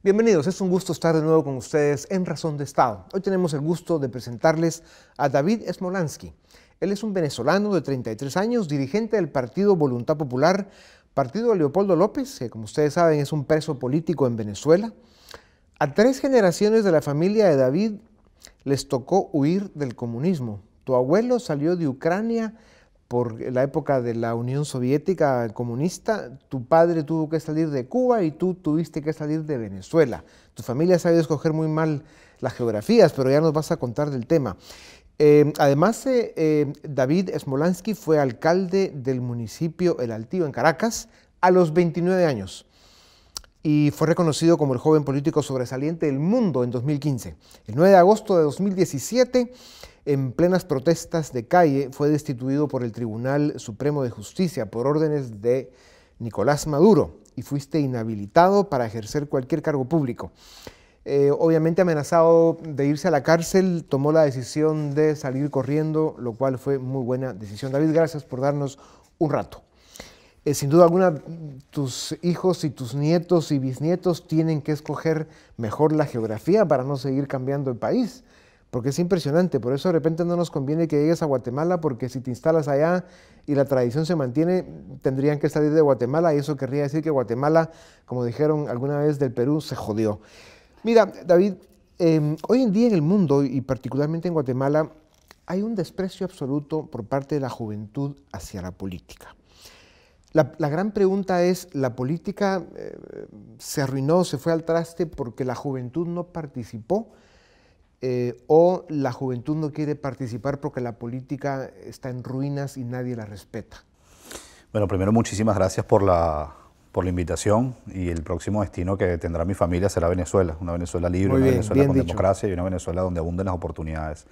Bienvenidos, es un gusto estar de nuevo con ustedes en Razón de Estado. Hoy tenemos el gusto de presentarles a David Smolansky. Él es un venezolano de 33 años, dirigente del Partido Voluntad Popular, partido de Leopoldo López, que como ustedes saben es un preso político en Venezuela. A tres generaciones de la familia de David les tocó huir del comunismo. Tu abuelo salió de Ucrania por la época de la Unión Soviética comunista, tu padre tuvo que salir de Cuba y tú tuviste que salir de Venezuela. Tu familia sabe escoger muy mal las geografías, pero ya nos vas a contar del tema. Em, además, eh, em, David Smolansky fue alcalde del municipio El Altío en Caracas a los 29 años y fue reconocido como el joven político sobresaliente del mundo en 2015. El 9 de agosto de 2017, en plenas protestas de calle, fue destituido por el Tribunal Supremo de Justicia por órdenes de Nicolás Maduro y fuiste inhabilitado para ejercer cualquier cargo público. Eh, obviamente amenazado de irse a la cárcel, tomó la decisión de salir corriendo, lo cual fue muy buena decisión. David, gracias por darnos un rato. Eh, sin duda alguna tus hijos y tus nietos y bisnietos tienen que escoger mejor la geografía para no seguir cambiando el país, porque es impresionante, por eso de repente no nos conviene que llegues a Guatemala, porque si te instalas allá y la tradición se mantiene, tendrían que salir de Guatemala y eso querría decir que Guatemala, como dijeron alguna vez del Perú, se jodió. Mira, David, em, hoy en día en el mundo y particularmente en Guatemala, hay un desprecio absoluto por parte de la juventud hacia la política. La, gran pregunta es, ¿la política eh, se arruinó, se fue al traste porque la juventud no participó? Eh, ¿O la juventud no quiere participar porque la política está en ruinas y nadie la respeta? Bueno, primero muchísimas gracias por la, por la invitación y el próximo destino que tendrá mi familia será Venezuela, una Venezuela libre, una Venezuela con democracia y una Venezuela donde abunden las oportunidades.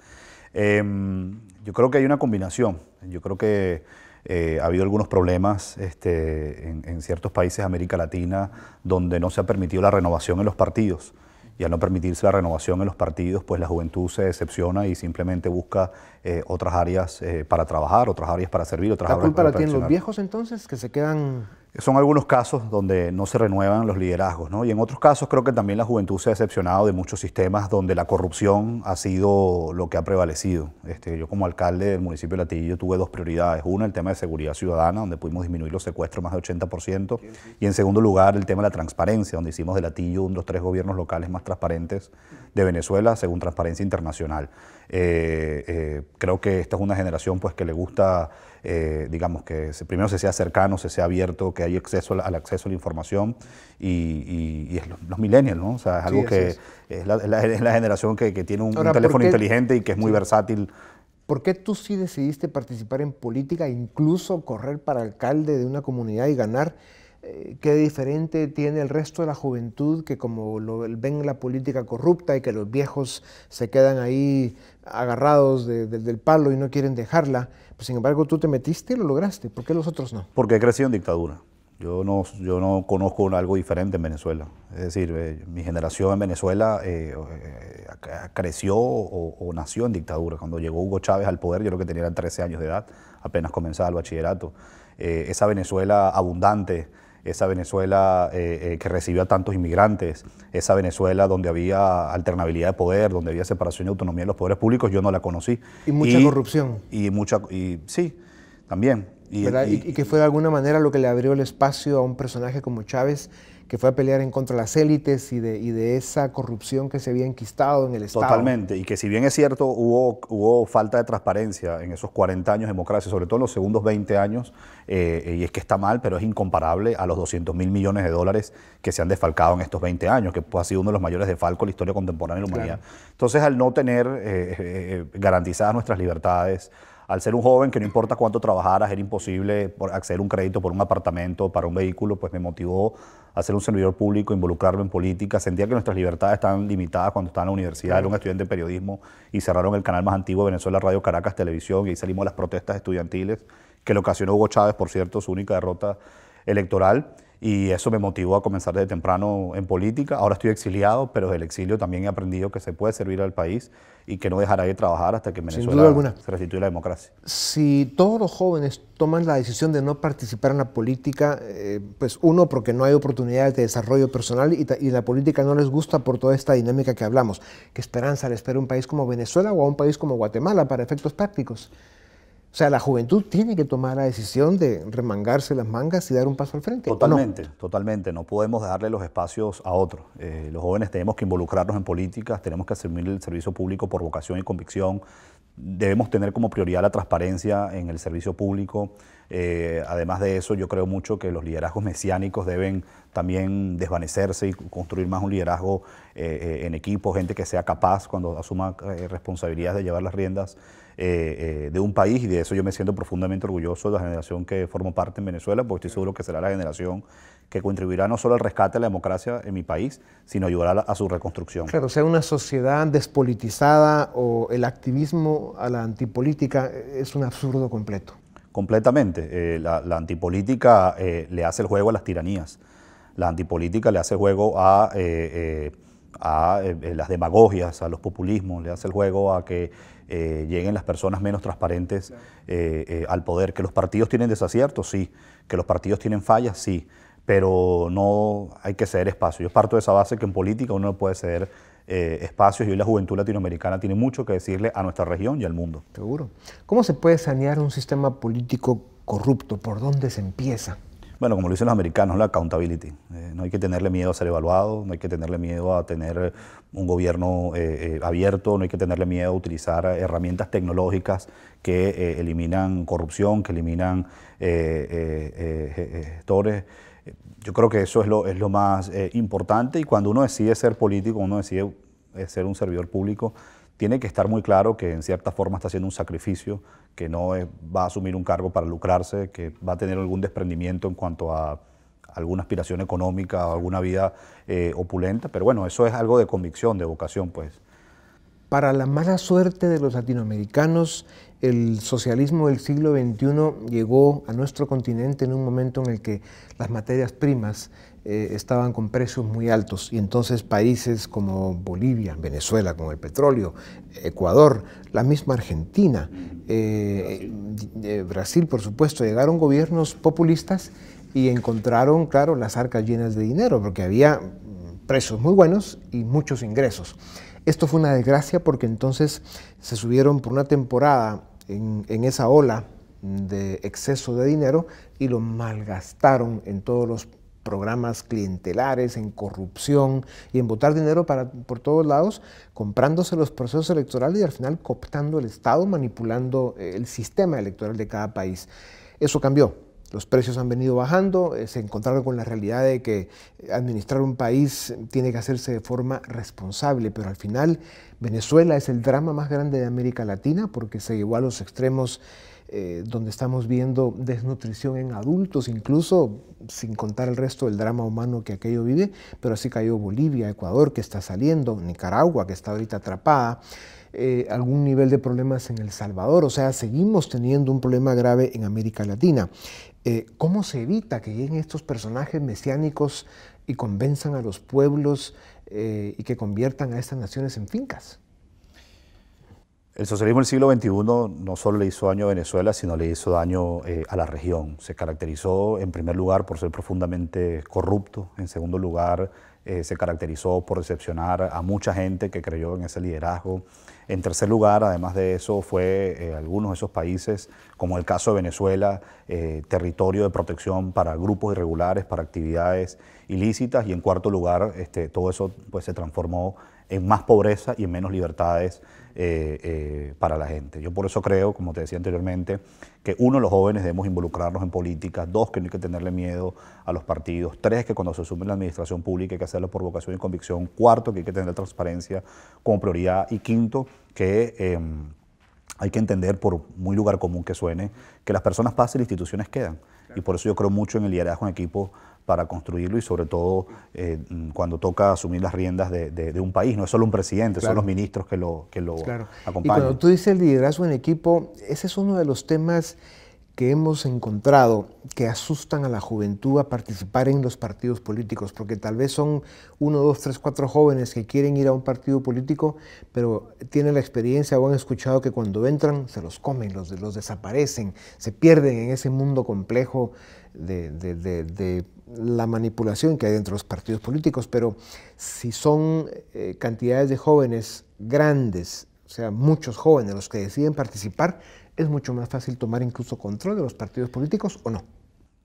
Em, yo creo que hay una combinación, yo creo que eh, ha habido algunos problemas este, en, ciertos países de América Latina donde no se ha permitido la renovación en los partidos. Y al no permitirse la renovación en los partidos, pues la juventud se decepciona y simplemente busca eh, otras áreas eh, para trabajar, otras áreas para servir, otras ¿La culpa la tienen los viejos entonces, que se quedan son algunos casos donde no se renuevan los liderazgos, ¿no? Y en otros casos creo que también la juventud se ha decepcionado de muchos sistemas donde la corrupción ha sido lo que ha prevalecido. Este, yo como alcalde del municipio de Latillo tuve dos prioridades. Una, el tema de seguridad ciudadana, donde pudimos disminuir los secuestros más de 80%. Y en segundo lugar, el tema de la transparencia, donde hicimos de Latillo uno de los tres gobiernos locales más transparentes de Venezuela, según Transparencia Internacional. Eh, eh, creo que esta es una generación pues, que le gusta eh, digamos, que primero se sea cercano, se sea abierto, que haya acceso al acceso a la información y, es los, millennials, ¿no? O sea, es algo que es. la, generación que, tiene un, teléfono inteligente y que es muy versátil. ¿Por qué tú sí decidiste participar en política, incluso correr para alcalde de una comunidad y ganar? Eh, qué diferente tiene el resto de la juventud que como lo ven la política corrupta y que los viejos se quedan ahí agarrados del palo y no quieren dejarla. Pues, sin embargo, tú te metiste y lo lograste. ¿Por qué los otros no? Porque he en dictadura. Yo no, yo no conozco algo diferente en Venezuela. Es decir, eh, mi generación en Venezuela eh, eh, creció o, o, nació en dictadura. Cuando llegó Hugo Chávez al poder, yo creo que tenía 13 años de edad, apenas comenzaba el bachillerato. esa Venezuela abundante, esa Venezuela eh, eh, que recibió a tantos inmigrantes, esa Venezuela donde había alternabilidad de poder, donde había separación y autonomía de los poderes públicos, yo no la conocí. Y mucha corrupción. Y mucha, y sí, también. Y, que fue de alguna manera lo que le abrió el espacio a un personaje como Chávez, que fue a pelear en contra de las élites y de, esa corrupción que se había enquistado en el Estado. Totalmente, y que si bien es cierto, hubo, falta de transparencia en esos 40 años de democracia, sobre todo en los segundos 20 años, eh, y es que está mal, pero es incomparable a los 200 mil millones de dólares que se han desfalcado en estos 20 años, que ha sido uno de los mayores desfalcos de la historia contemporánea de la humanidad. Entonces, al no tener eh, eh, garantizadas nuestras libertades, al ser un joven que no importa cuánto trabajara, era imposible acceder a un crédito por un apartamento, para un vehículo, pues me motivó a ser un servidor público, involucrarme en política. Sentía que nuestras libertades estaban limitadas cuando estaba en la universidad. Era un estudiante de periodismo y cerraron el canal más antiguo de Venezuela, Radio Caracas Televisión, y ahí salimos las protestas estudiantiles que le ocasionó Hugo Chávez, por cierto, su única derrota electoral y eso me motivó a comenzar de temprano en política. Ahora estoy exiliado, pero del exilio también he aprendido que se puede servir al país y que no dejará de trabajar hasta que Venezuela se restituya la democracia. Si todos los jóvenes toman la decisión de no participar en la política, eh, pues uno, porque no hay oportunidades de desarrollo personal y, y, la política no les gusta por toda esta dinámica que hablamos. ¿Qué esperanza le espera un país como Venezuela o a un país como Guatemala para efectos prácticos? O sea, la juventud tiene que tomar la decisión de remangarse las mangas y dar un paso al frente. Totalmente, totalmente. No podemos darle los espacios a otros. Eh, los jóvenes tenemos que involucrarnos en políticas, tenemos que asumir el servicio público por vocación y convicción, debemos tener como prioridad la transparencia en el servicio público. Eh, además de eso, yo creo mucho que los liderazgos mesiánicos deben también desvanecerse y construir más un liderazgo eh, eh, en equipo, gente que sea capaz cuando asuma responsabilidades de llevar las riendas de un país. Y de eso yo me siento profundamente orgulloso de la generación que formo parte en Venezuela, porque estoy seguro que será la generación que contribuirá no solo al rescate de la democracia en mi país, sino ayudará a, su reconstrucción. Claro, sea, una sociedad despolitizada o el activismo a la antipolítica eh, es un absurdo completo. Completamente. Eh, la, antipolítica eh, le hace el juego a las tiranías. La antipolítica le hace el juego a... a las demagogias, a los populismos, le hace el juego a que lleguen las personas menos transparentes al poder. Que los partidos tienen desaciertos, sí. Que los partidos tienen fallas, sí pero no hay que ceder espacio. Yo parto de esa base que en política uno no puede ceder eh, espacios y hoy la juventud latinoamericana tiene mucho que decirle a nuestra región y al mundo. Seguro. ¿Cómo se puede sanear un sistema político corrupto? ¿Por dónde se empieza? Bueno, como lo dicen los americanos, la accountability. Eh, no hay que tenerle miedo a ser evaluado, no hay que tenerle miedo a tener un gobierno eh, abierto, no hay que tenerle miedo a utilizar herramientas tecnológicas que eliminan corrupción, que eliminan gestores. Yo creo que eso es lo, más eh, importante y cuando uno decide ser político, uno decide eh, ser un servidor público, tiene que estar muy claro que en cierta forma está haciendo un sacrificio, que no eh, va a asumir un cargo para lucrarse, que va a tener algún desprendimiento en cuanto a alguna aspiración económica, o alguna vida opulenta, pero bueno, eso es algo de convicción, de vocación, pues. Para la mala suerte de los latinoamericanos, el socialismo del siglo XXI llegó a nuestro continente en un momento en el que las materias primas eh, estaban con precios muy altos y entonces países como Bolivia, Venezuela con el petróleo, Ecuador, la misma Argentina, eh, eh, Brasil por supuesto, llegaron gobiernos populistas y encontraron, claro, las arcas llenas de dinero, porque había precios muy buenos y muchos ingresos. Esto fue una desgracia porque entonces se subieron por una temporada en, esa ola de exceso de dinero y lo malgastaron en todos los programas clientelares, en corrupción y en botar dinero por todos lados, comprándose los procesos electorales y al final cooptando el Estado, manipulando eh, el sistema electoral de cada país. Eso cambió los precios han venido bajando, eh, se encontraron con la realidad de que administrar un país tiene que hacerse de forma responsable, pero al final Venezuela es el drama más grande de América Latina porque se llegó a los extremos eh, donde estamos viendo desnutrición en adultos, incluso sin contar el resto del drama humano que aquello vive, pero así cayó Bolivia, Ecuador que está saliendo, Nicaragua que está ahorita atrapada. Eh, algún nivel de problemas en El Salvador. O sea, seguimos teniendo un problema grave en América Latina. Eh, ¿Cómo se evita que lleguen estos personajes mesiánicos y convenzan a los pueblos eh, y que conviertan a estas naciones en fincas? El socialismo del siglo XXI no solo le hizo daño a Venezuela, sino le hizo daño eh, a la región. Se caracterizó, en primer lugar, por ser profundamente corrupto. En segundo lugar, se caracterizó por decepcionar a mucha gente que creyó en ese liderazgo. En tercer lugar, además de eso, fue eh, algunos de esos países, como el caso de Venezuela, eh, territorio de protección para grupos irregulares, para actividades ilícitas. Y en cuarto lugar, este, todo eso pues, se transformó en más pobreza y en menos libertades eh, eh, para la gente. Yo por eso creo, como te decía anteriormente, que uno, los jóvenes debemos involucrarnos en política, dos, que no hay que tenerle miedo a los partidos, tres, que cuando se asume la administración pública hay que hacerlo por vocación y convicción, cuarto, que hay que tener transparencia como prioridad y quinto, que... Em, hay que entender, por muy lugar común que suene, que las personas pasan y las instituciones quedan. Y por eso yo creo mucho en el liderazgo en equipo para construirlo y sobre todo eh, cuando toca asumir las riendas de, un país. No es solo un presidente, son los ministros que lo, que lo acompañan. Y cuando tú dices el liderazgo en equipo, ese es uno de los temas que hemos encontrado que asustan a la juventud a participar en los partidos políticos, porque tal vez son uno, dos, tres, cuatro jóvenes que quieren ir a un partido político, pero tienen la experiencia o han escuchado que cuando entran se los comen, los, desaparecen, se pierden en ese mundo complejo de, la manipulación que hay dentro de los partidos políticos. Pero si son eh, cantidades de jóvenes grandes, o sea, muchos jóvenes los que deciden participar, es mucho más fácil tomar incluso control de los partidos políticos o no.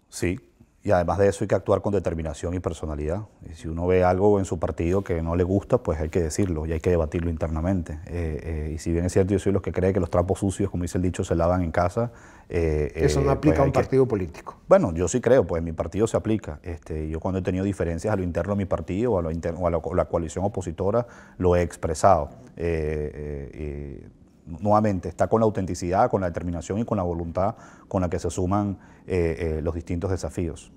Sí, y además de eso hay que actuar con determinación y personalidad. Y si uno ve algo en su partido que no le gusta, pues hay que decirlo y hay que debatirlo internamente. Eh, eh, y si bien es cierto, yo soy los que cree que los trapos sucios, como dice el dicho, se lavan en casa. Eh, eso no pues aplica a un partido político. Bueno, yo sí creo, pues en mi partido se aplica. Este, yo cuando he tenido diferencias a lo interno de mi partido o a, lo la, la, coalición opositora, lo he expresado nuevamente está con la autenticidad, con la determinación y con la voluntad con la que se suman eh, eh, los distintos desafíos.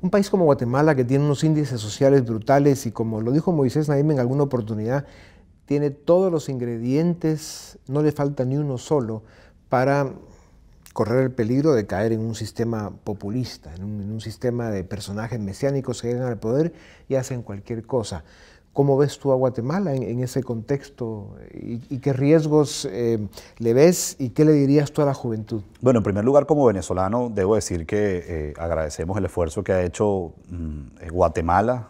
Un país como Guatemala, que tiene unos índices sociales brutales y como lo dijo Moisés Naime en alguna oportunidad, tiene todos los ingredientes, no le falta ni uno solo para correr el peligro de caer en un sistema populista, en un, en un sistema de personajes mesiánicos que llegan al poder y hacen cualquier cosa. ¿Cómo ves tú a Guatemala en, ese contexto y, qué riesgos eh, le ves y qué le dirías tú a la juventud? Bueno, en primer lugar, como venezolano, debo decir que eh, agradecemos el esfuerzo que ha hecho mm, eh, Guatemala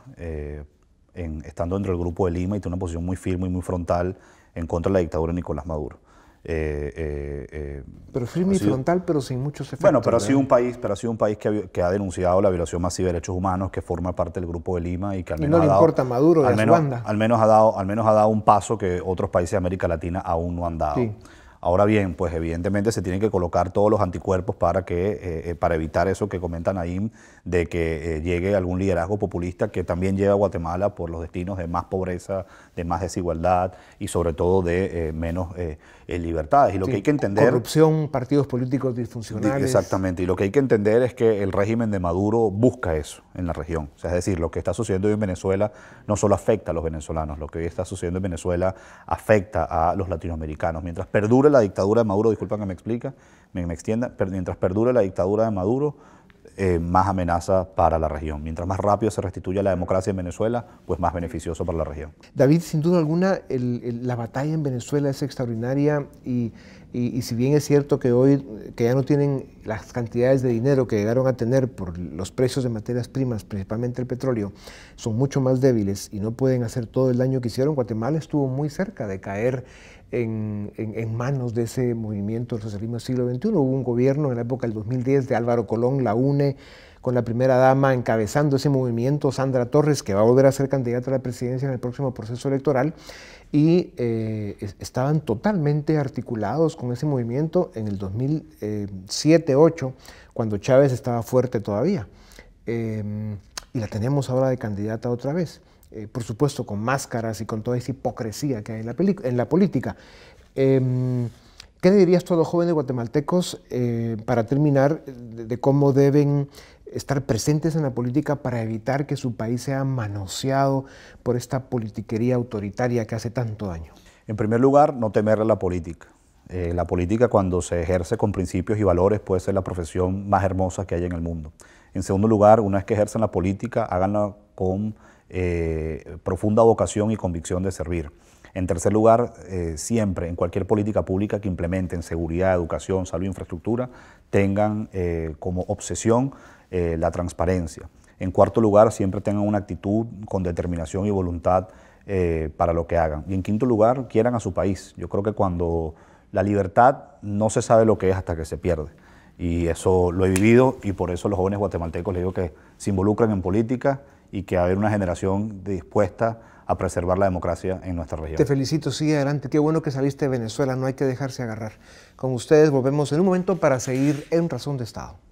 estando dentro del Grupo de Lima y tiene una posición muy firme y muy frontal en contra de la dictadura de Nicolás Maduro. Eh, eh, eh, pero firme y frontal, pero sin muchos efectos. Bueno, pero ha sido un país, pero sido un país que ha, denunciado la violación masiva de derechos humanos, que forma parte del Grupo de Lima y que al menos ha dado, al menos, ha dado, al menos ha dado un paso que otros países de América Latina aún no han dado. Sí. Ahora bien, pues evidentemente se tienen que colocar todos los anticuerpos para, que, eh, eh, para evitar eso que comenta Naim, de que eh, llegue algún liderazgo populista que también llega a Guatemala por los destinos de más pobreza, de más desigualdad y sobre todo de menos libertades. Y lo que hay que entender... Corrupción, partidos políticos disfuncionales. Exactamente, y lo que hay que entender es que el régimen de Maduro busca eso en la región. O sea, es decir, lo que está sucediendo hoy en Venezuela no solo afecta a los venezolanos, lo que hoy está sucediendo en Venezuela afecta a los latinoamericanos. Mientras perdura la dictadura de Maduro, disculpa que me explica, me, extienda, mientras perdure la dictadura de Maduro, eh, más amenaza para la región. Mientras más rápido se restituya la democracia en Venezuela, pues más beneficioso para la región. David, sin duda alguna, la batalla en Venezuela es extraordinaria y y, si bien es cierto que hoy que ya no tienen las cantidades de dinero que llegaron a tener por los precios de materias primas, principalmente el petróleo, son mucho más débiles y no pueden hacer todo el daño que hicieron, Guatemala estuvo muy cerca de caer en, manos de ese movimiento del socialismo del siglo XXI. Hubo un gobierno en la época del 2010 de Álvaro Colón, la UNE, con la primera dama encabezando ese movimiento, Sandra Torres, que va a volver a ser candidata a la presidencia en el próximo proceso electoral, y eh, estaban totalmente articulados con ese movimiento en el 2007 2008 cuando Chávez estaba fuerte todavía. Em, y la tenemos ahora de candidata otra vez. Eh, por supuesto, con máscaras y con toda esa hipocresía que hay en la, en la política. Em, ¿Qué le dirías a todos los jóvenes guatemaltecos eh, para terminar de cómo deben estar presentes en la política para evitar que su país sea manoseado por esta politiquería autoritaria que hace tanto daño? En primer lugar, no temerle la política. Eh, la política cuando se ejerce con principios y valores puede ser la profesión más hermosa que hay en el mundo. En segundo lugar, una vez que ejercen la política, háganla con eh, profunda vocación y convicción de servir. En tercer lugar, eh, siempre en cualquier política pública que implementen seguridad, educación, salud, infraestructura, tengan como obsesión eh, la transparencia. En cuarto lugar, siempre tengan una actitud con determinación y voluntad eh, para lo que hagan. Y en quinto lugar, quieran a su país. Yo creo que cuando la libertad no se sabe lo que es hasta que se pierde. Y eso lo he vivido y por eso los jóvenes guatemaltecos les digo que se involucran en política y que haya una generación dispuesta a preservar la democracia en nuestra región. Te felicito, sigue adelante. Qué bueno que saliste de Venezuela, no hay que dejarse agarrar. Con ustedes volvemos en un momento para seguir en Razón de Estado.